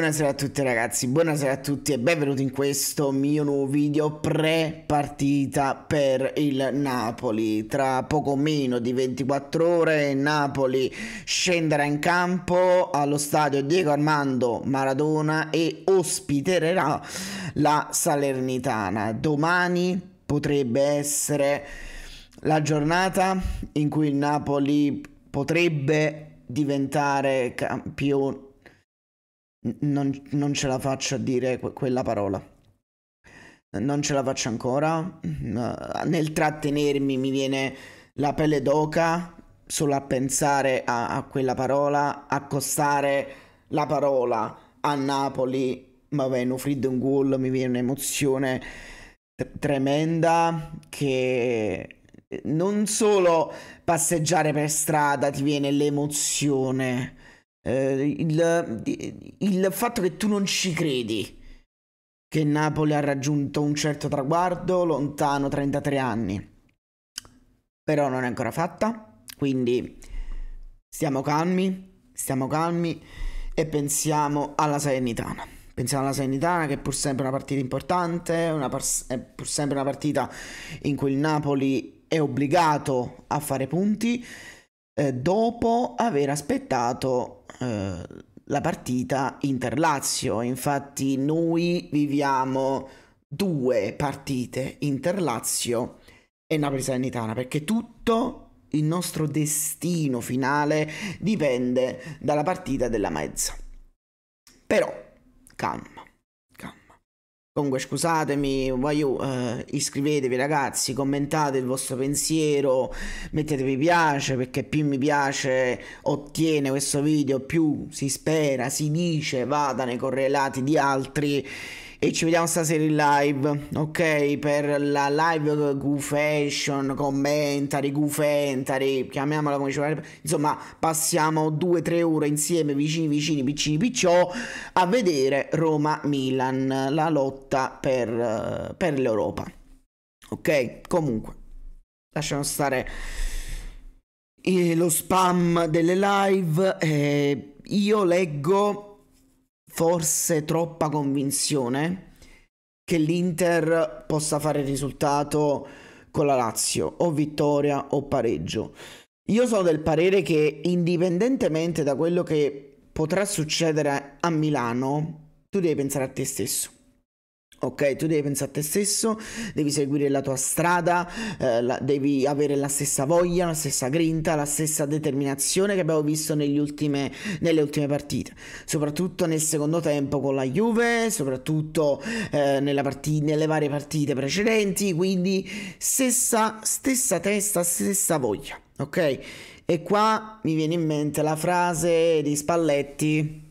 Buonasera a tutti ragazzi, buonasera a tutti e benvenuti in questo mio nuovo video pre-partita per il Napoli. Tra poco meno di 24 ore Napoli scenderà in campo allo stadio Diego Armando Maradona e ospiterà la Salernitana. Domani potrebbe essere la giornata in cui il Napoli potrebbe diventare campione non, non, ce la faccio a dire que- quella parola. Non ce la faccio ancora. Eh, nel trattenermi mi viene la pelle d'oca solo a pensare a, a quella parola, accostare la parola a Napoli, vabbè, no freedom goal, mi viene un'emozione t- tremenda che eh, non solo passeggiare per strada ti viene l'emozione, eh, il, eh, il fatto che tu non ci credi che Napoli ha raggiunto un certo traguardo lontano 33 anni. Però non è ancora fatta, quindi stiamo calmi, stiamo calmi e pensiamo alla Salernitana. Pensiamo alla Salernitana che è pur sempre una partita importante, una pars- è pur sempre una partita in cui il Napoli è obbligato a fare punti eh, dopo aver aspettato eh, la partita Interlazio. Infatti noi viviamo due partite Interlazio e Napoli Salernitana perché tutto il nostro destino finale dipende dalla partita della mezza. Però calma Comunque scusatemi, Wayu, eh, iscrivetevi ragazzi, commentate il vostro pensiero, mettetevi piace perché più mi piace ottiene questo video, più si spera, si dice, vada nei correlati di altri e ci vediamo stasera in live, ok? Per la live Goo Fashion, commentari, Goo chiamiamola come ci vuole. Insomma, passiamo 2-3 ore insieme, vicini, vicini, piccini, picciò, a vedere Roma-Milan, la lotta per, per l'Europa. Ok? Comunque, lasciano stare eh, lo spam delle live. Eh, io leggo forse troppa convinzione che l'Inter possa fare il risultato con la Lazio, o vittoria o pareggio. Io sono del parere che indipendentemente da quello che potrà succedere a Milano, tu devi pensare a te stesso. Ok, tu devi pensare a te stesso, devi seguire la tua strada, eh, la, devi avere la stessa voglia, la stessa grinta, la stessa determinazione che abbiamo visto ultime, nelle ultime partite, soprattutto nel secondo tempo con la Juve, soprattutto eh, part- nelle varie partite precedenti, quindi stessa, stessa testa, stessa voglia, ok? E qua mi viene in mente la frase di Spalletti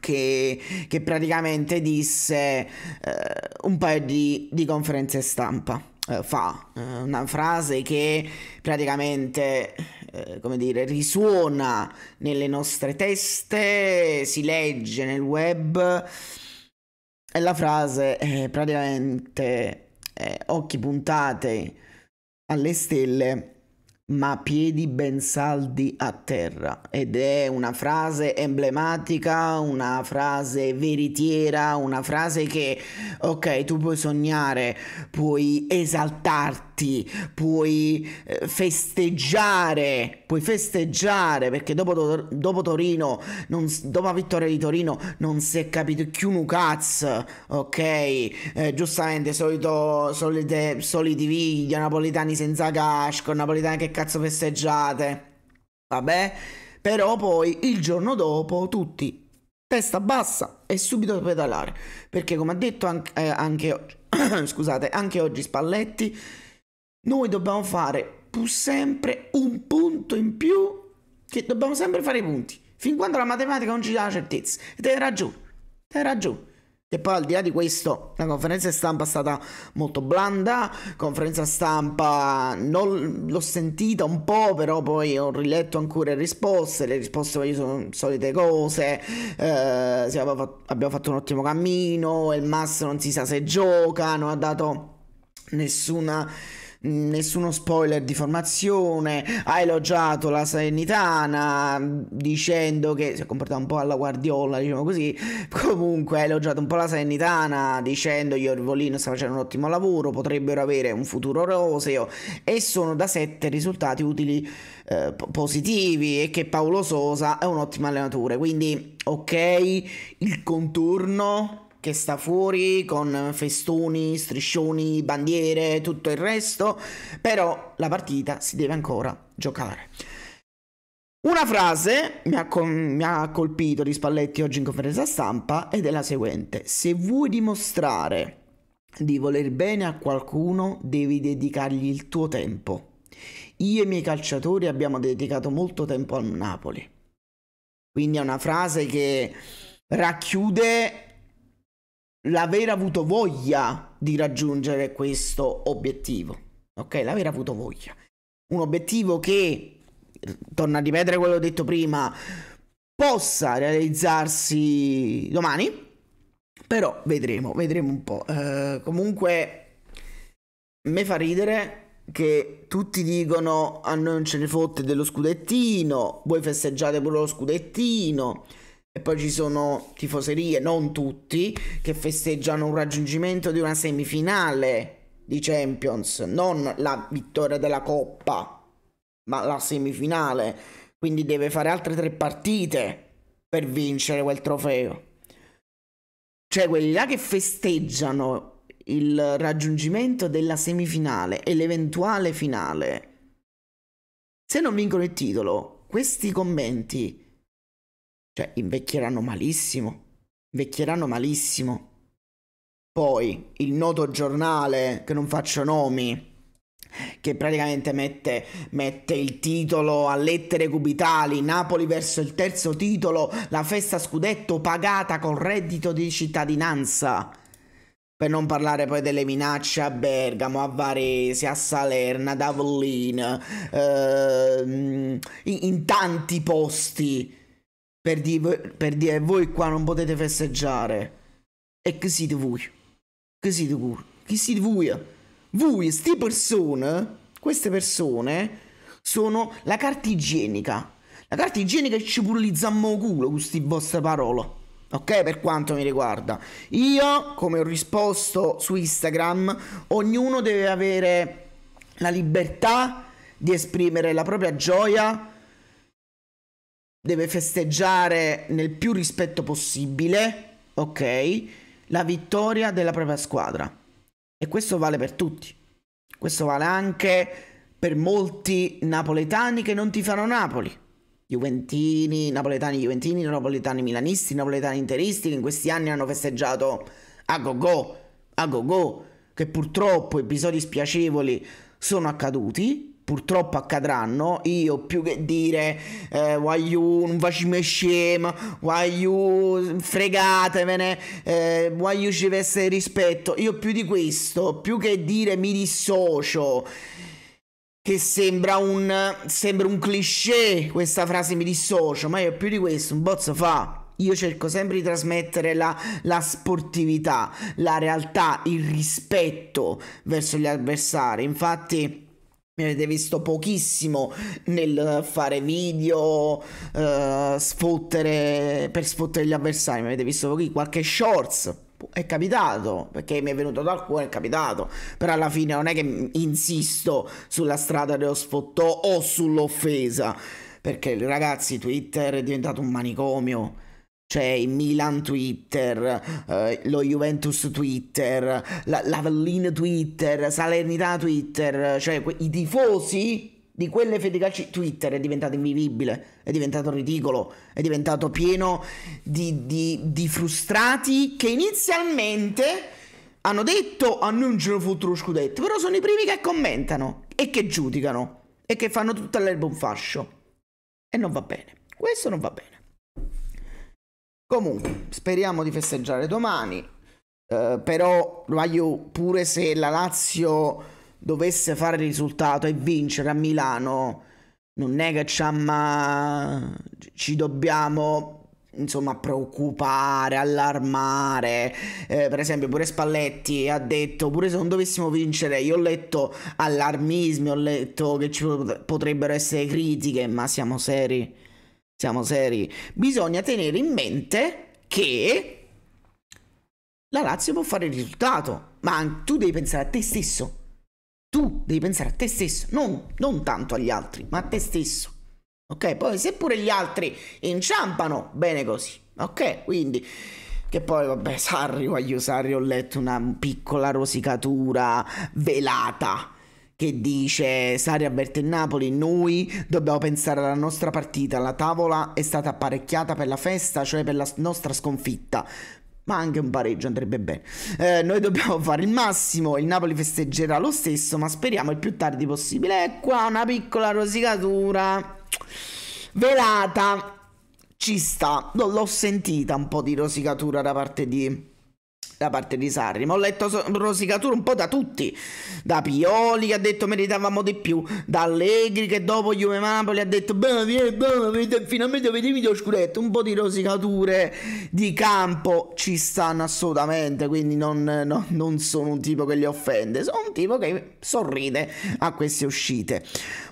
che, che praticamente disse uh, un paio di, di conferenze stampa uh, fa uh, una frase che praticamente come dire, risuona nelle nostre teste, si legge nel web. E la frase è praticamente eh, occhi puntati alle stelle ma piedi ben saldi a terra. Ed è una frase emblematica, una frase veritiera, una frase che, ok, tu puoi sognare, puoi esaltarti, puoi eh, festeggiare, puoi festeggiare, perché dopo, dopo Torino, non, dopo la vittoria di Torino, non si è capito più un cazzo, ok? Eh, giustamente, solito, solite, soliti video, napoletani senza casco, napoletani che cazzo festeggiate? Vabbè, però poi il giorno dopo tutti testa bassa e subito pedalare. Perché come ha detto anche, eh, anche oggi, scusate, anche oggi Spalletti, noi dobbiamo fare pur sempre un punto in più, che dobbiamo sempre fare i punti, fin quando la matematica non ci dà la certezza. E te hai ragione, te hai ragione. E poi al di là di questo, la conferenza stampa è stata molto blanda, conferenza stampa non, l'ho sentita un po', però poi ho riletto ancora le risposte, le risposte poi sono solite cose, eh, siamo, abbiamo fatto un ottimo cammino, il Mass non si sa se gioca, non ha dato nessuna nessuno spoiler di formazione, ha elogiato la Salernitana dicendo che si è comportata un po' alla Guardiola, diciamo così, comunque ha elogiato un po' la Salernitana dicendo che Orvolino sta facendo un ottimo lavoro, potrebbero avere un futuro roseo e sono da sette risultati utili eh, positivi e che Paolo Sosa è un ottimo allenatore, quindi ok il contorno che sta fuori con festoni, striscioni, bandiere, tutto il resto, però la partita si deve ancora giocare. Una frase mi ha, con- mi ha colpito di Spalletti oggi in conferenza stampa ed è la seguente. Se vuoi dimostrare di voler bene a qualcuno devi dedicargli il tuo tempo. Io e i miei calciatori abbiamo dedicato molto tempo al Napoli. Quindi è una frase che racchiude l'aver avuto voglia di raggiungere questo obiettivo. Ok, l'aver avuto voglia. Un obiettivo che, torna a ripetere quello detto prima, possa realizzarsi domani, però vedremo, vedremo un po'. Uh, comunque, mi fa ridere che tutti dicono a ah, noi non ce ne fotte dello scudettino, voi festeggiate pure lo scudettino. E poi ci sono tifoserie, non tutti, che festeggiano un raggiungimento di una semifinale di Champions, non la vittoria della Coppa, ma la semifinale. Quindi deve fare altre tre partite per vincere quel trofeo. Cioè quelli là che festeggiano il raggiungimento della semifinale e l'eventuale finale. Se non vincono il titolo, questi commenti cioè, invecchieranno malissimo. Invecchieranno malissimo. Poi il noto giornale, che non faccio nomi, che praticamente mette, mette, il titolo a lettere cubitali Napoli verso il terzo titolo la festa scudetto pagata col reddito di cittadinanza per non parlare poi delle minacce a Bergamo, a Varese, a Salerna, ad Avellino, eh, in, in tanti posti per, di, per dire eh, voi qua non potete festeggiare. E che siete voi? Che siete voi? Chi siete voi? Voi, sti persone, queste persone, sono la carta igienica. La carta igienica ci pulizzammo culo con queste vostre parole. Ok, per quanto mi riguarda, io come ho risposto su Instagram, ognuno deve avere la libertà di esprimere la propria gioia deve festeggiare nel più rispetto possibile, ok, la vittoria della propria squadra. E questo vale per tutti. Questo vale anche per molti napoletani che non ti fanno Napoli. Juventini, napoletani juventini, napoletani milanisti, napoletani interisti che in questi anni hanno festeggiato a go go, a go go, che purtroppo episodi spiacevoli sono accaduti purtroppo accadranno, io più che dire eh, you non facciamo why you fregatevene, eh, you ci essere rispetto, io più di questo, più che dire mi dissocio, che sembra un, sembra un cliché questa frase mi dissocio, ma io più di questo un bozzo fa. Io cerco sempre di trasmettere la, la, sportività, la realtà, il rispetto verso gli avversari. Infatti, mi avete visto pochissimo nel fare video, uh, sfottere, per sfottere gli avversari. Mi avete visto pochi, qualche shorts. È capitato, perché mi è venuto dal cuore, è capitato. Però alla fine non è che insisto sulla strada dello sfottò o sull'offesa. Perché ragazzi, Twitter è diventato un manicomio c'è il Milan Twitter, eh, lo Juventus Twitter, la, l'Avellino Twitter, Salernità Twitter, cioè que- i tifosi di quelle fedicacci Twitter è diventato invivibile, è diventato ridicolo, è diventato pieno di, di, di frustrati che inizialmente hanno detto a non ce lo futuro scudetto, però sono i primi che commentano e che giudicano e che fanno tutta l'erba un fascio. E non va bene, questo non va bene. Comunque, speriamo di festeggiare domani. Eh, però, Raiu, pure se la Lazio dovesse fare risultato e vincere a Milano, non è che ci dobbiamo insomma preoccupare, allarmare. Eh, per esempio, pure Spalletti ha detto: pure se non dovessimo vincere, io ho letto allarmismi, ho letto che ci potrebbero essere critiche, ma siamo seri. Siamo seri. Bisogna tenere in mente che la Lazio può fare il risultato, ma tu devi pensare a te stesso. Tu devi pensare a te stesso, non, non tanto agli altri, ma a te stesso. Ok, poi seppure gli altri inciampano, bene così. Ok, quindi che poi vabbè Sarri, voglio Sarri ho letto una piccola rosicatura velata che dice Saria Berta il Napoli, noi dobbiamo pensare alla nostra partita, la tavola è stata apparecchiata per la festa, cioè per la nostra sconfitta ma anche un pareggio andrebbe bene. Eh, noi dobbiamo fare il massimo, il Napoli festeggerà lo stesso, ma speriamo il più tardi possibile. E qua una piccola rosicatura velata. Ci sta, l'ho sentita un po' di rosicatura da parte di da parte di Sarri, ma ho letto rosicature un po' da tutti, da Pioli che ha detto meritavamo di più, da Allegri che dopo Juve Napoli ha detto bravi, eh, bravi, finalmente vediamo video scuretto, un po' di rosicature di campo ci stanno assolutamente, quindi non, no, non sono un tipo che li offende, sono un tipo che sorride a queste uscite.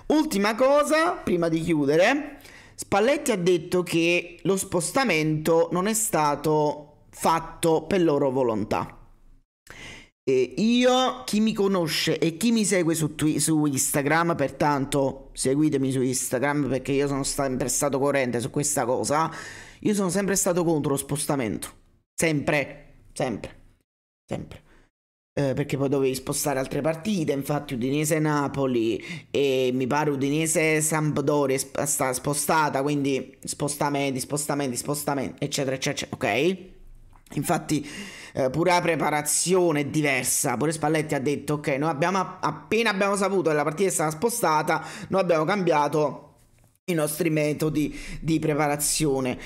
Ultima cosa, prima di chiudere, Spalletti ha detto che lo spostamento non è stato fatto per loro volontà. E io, chi mi conosce e chi mi segue su, twi- su Instagram, pertanto seguitemi su Instagram perché io sono sempre stato coerente su questa cosa, io sono sempre stato contro lo spostamento. Sempre, sempre, sempre. Eh, perché poi dovevi spostare altre partite, infatti Udinese-Napoli e mi pare Udinese-Sampdoria è spostata, quindi spostamenti, spostamenti, spostamenti, eccetera, eccetera, ok? Infatti, eh, pure la preparazione è diversa. Pure Spalletti ha detto: Ok, noi abbiamo appena abbiamo saputo che la partita è stata spostata, noi abbiamo cambiato i nostri metodi di preparazione.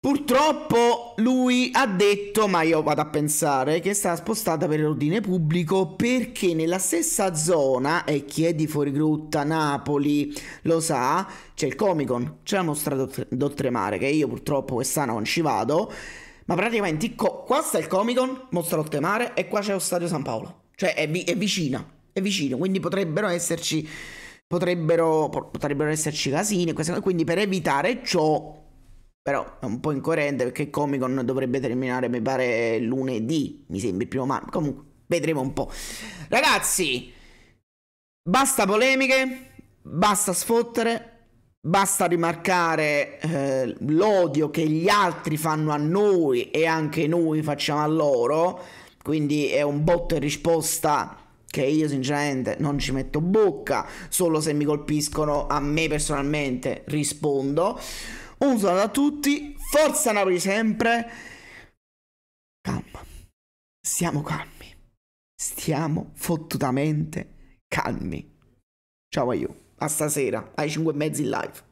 Purtroppo lui ha detto, ma io vado a pensare, che è stata spostata per l'ordine pubblico perché nella stessa zona, e chi è di Fuorigrutta, Napoli lo sa, c'è il Comic Con, c'è la mostra d'Oltremare, che io purtroppo quest'anno non ci vado, ma praticamente co- qua sta il Comic Con, Mostra Mare, e qua c'è lo Stadio San Paolo. Cioè è, vi- è vicina, è vicino, quindi potrebbero esserci, potrebbero, potrebbero esserci casini. Quindi per evitare ciò, però è un po' incoerente perché il Comic Con dovrebbe terminare, mi pare, lunedì, mi sembra, il primo maggio. Comunque, vedremo un po'. Ragazzi, basta polemiche, basta sfottere. Basta rimarcare eh, l'odio che gli altri fanno a noi e anche noi facciamo a loro, quindi è un botto e risposta che io sinceramente non ci metto bocca, solo se mi colpiscono a me personalmente rispondo. Un saluto a tutti, forza Napoli sempre. Calma, stiamo calmi, stiamo fottutamente calmi. Ciao a you a stasera alle 5 e mezza in live.